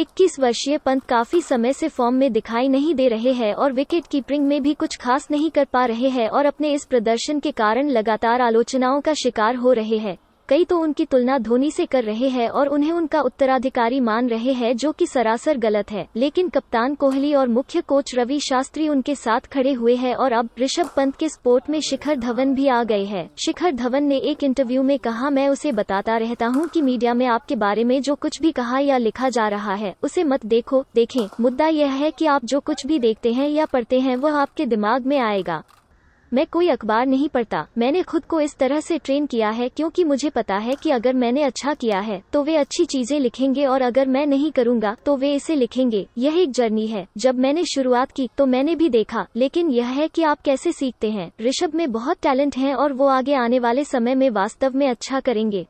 21 वर्षीय पंत काफी समय से फॉर्म में दिखाई नहीं दे रहे हैं और विकेट कीपिंग में भी कुछ खास नहीं कर पा रहे हैं और अपने इस प्रदर्शन के कारण लगातार आलोचनाओं का शिकार हो रहे हैं कई तो उनकी तुलना धोनी से कर रहे हैं और उन्हें उनका उत्तराधिकारी मान रहे हैं जो कि सरासर गलत है लेकिन कप्तान कोहली और मुख्य कोच रवि शास्त्री उनके साथ खड़े हुए हैं और अब ऋषभ पंत के स्पोर्ट में शिखर धवन भी आ गए हैं शिखर धवन ने एक इंटरव्यू में कहा मैं उसे बताता रहता हूँ की मीडिया में आपके बारे में जो कुछ भी कहा या लिखा जा रहा है उसे मत देखो देखें मुद्दा यह है की आप जो कुछ भी देखते हैं या पढ़ते हैं वह आपके दिमाग में आएगा मैं कोई अखबार नहीं पढ़ता मैंने खुद को इस तरह से ट्रेन किया है क्योंकि मुझे पता है कि अगर मैंने अच्छा किया है तो वे अच्छी चीजें लिखेंगे और अगर मैं नहीं करूँगा तो वे इसे लिखेंगे यह एक जर्नी है जब मैंने शुरुआत की तो मैंने भी देखा लेकिन यह है कि आप कैसे सीखते हैं ऋषभ में बहुत टैलेंट है और वो आगे आने वाले समय में वास्तव में अच्छा करेंगे